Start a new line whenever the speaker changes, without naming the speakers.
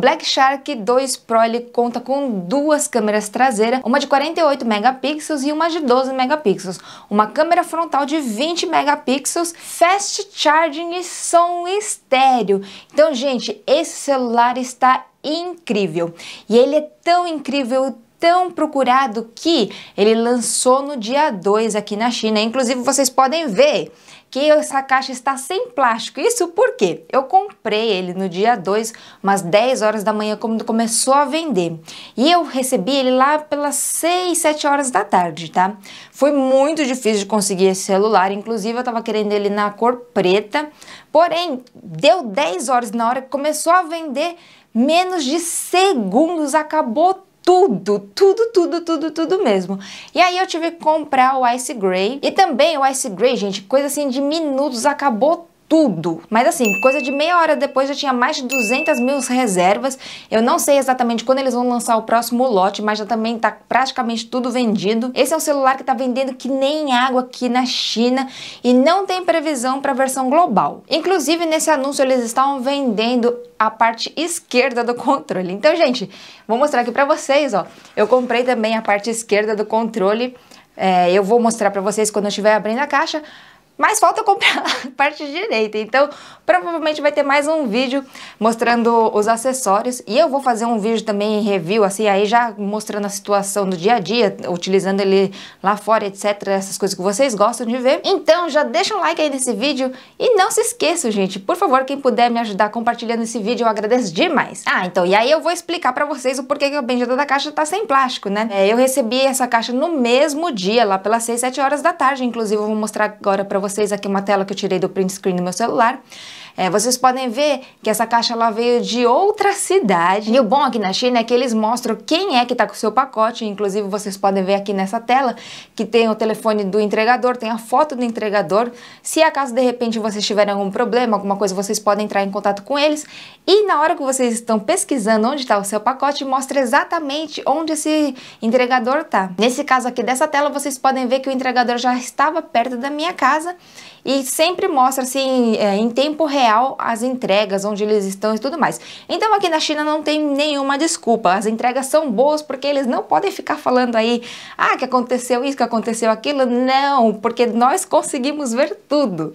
Black Shark 2 Pro ele conta com duas câmeras traseiras, uma de 48 megapixels e uma de 12 megapixels, uma câmera frontal de 20 megapixels, fast charging e som estéreo. Então, gente, esse celular está incrível. E ele é tão incrível, tão procurado que ele lançou no dia 2 aqui na China. Inclusive, vocês podem ver que essa caixa está sem plástico. Isso porque eu comprei ele no dia 2, umas 10 horas da manhã, quando começou a vender. E eu recebi ele lá pelas 6, 7 horas da tarde, tá? Foi muito difícil de conseguir esse celular, inclusive eu tava querendo ele na cor preta. Porém, deu 10 horas na hora que começou a vender, menos de segundos acabou tudo, tudo, tudo, tudo, tudo mesmo. E aí eu tive que comprar o Ice Grey. E também o Ice Grey, gente, coisa assim de minutos, acabou tudo. Mas assim, coisa de meia hora depois já tinha mais de 200 mil reservas. Eu não sei exatamente quando eles vão lançar o próximo lote, mas já também tá praticamente tudo vendido. Esse é um celular que tá vendendo que nem água aqui na China e não tem previsão para versão global. Inclusive, nesse anúncio eles estavam vendendo a parte esquerda do controle. Então, gente, vou mostrar aqui para vocês, ó. Eu comprei também a parte esquerda do controle. É, eu vou mostrar para vocês quando eu estiver abrindo a caixa, mas falta comprar a parte direita. Então, provavelmente vai ter mais um vídeo mostrando os acessórios. E eu vou fazer um vídeo também em review, assim, aí já mostrando a situação do dia a dia, utilizando ele lá fora, etc. Essas coisas que vocês gostam de ver. Então, já deixa um like aí nesse vídeo. E não se esqueça, gente, por favor, quem puder me ajudar compartilhando esse vídeo, eu agradeço demais. Ah, então, e aí eu vou explicar pra vocês o porquê que a bendita da caixa tá sem plástico, né? É, eu recebi essa caixa no mesmo dia, lá pelas 6, 7 horas da tarde. Inclusive, eu vou mostrar agora pra vocês aqui uma tela que eu tirei do print screen do meu celular. É, vocês podem ver que essa caixa ela veio de outra cidade. E o bom aqui na China é que eles mostram quem é que está com o seu pacote. Inclusive, vocês podem ver aqui nessa tela que tem o telefone do entregador, tem a foto do entregador. Se acaso, é de repente, vocês tiverem algum problema, alguma coisa, vocês podem entrar em contato com eles. E na hora que vocês estão pesquisando onde está o seu pacote, mostra exatamente onde esse entregador está. Nesse caso aqui dessa tela, vocês podem ver que o entregador já estava perto da minha casa e sempre mostra assim é, em tempo real as entregas, onde eles estão e tudo mais. Então aqui na China não tem nenhuma desculpa, as entregas são boas porque eles não podem ficar falando aí, ah, que aconteceu isso, que aconteceu aquilo, não, porque nós conseguimos ver tudo.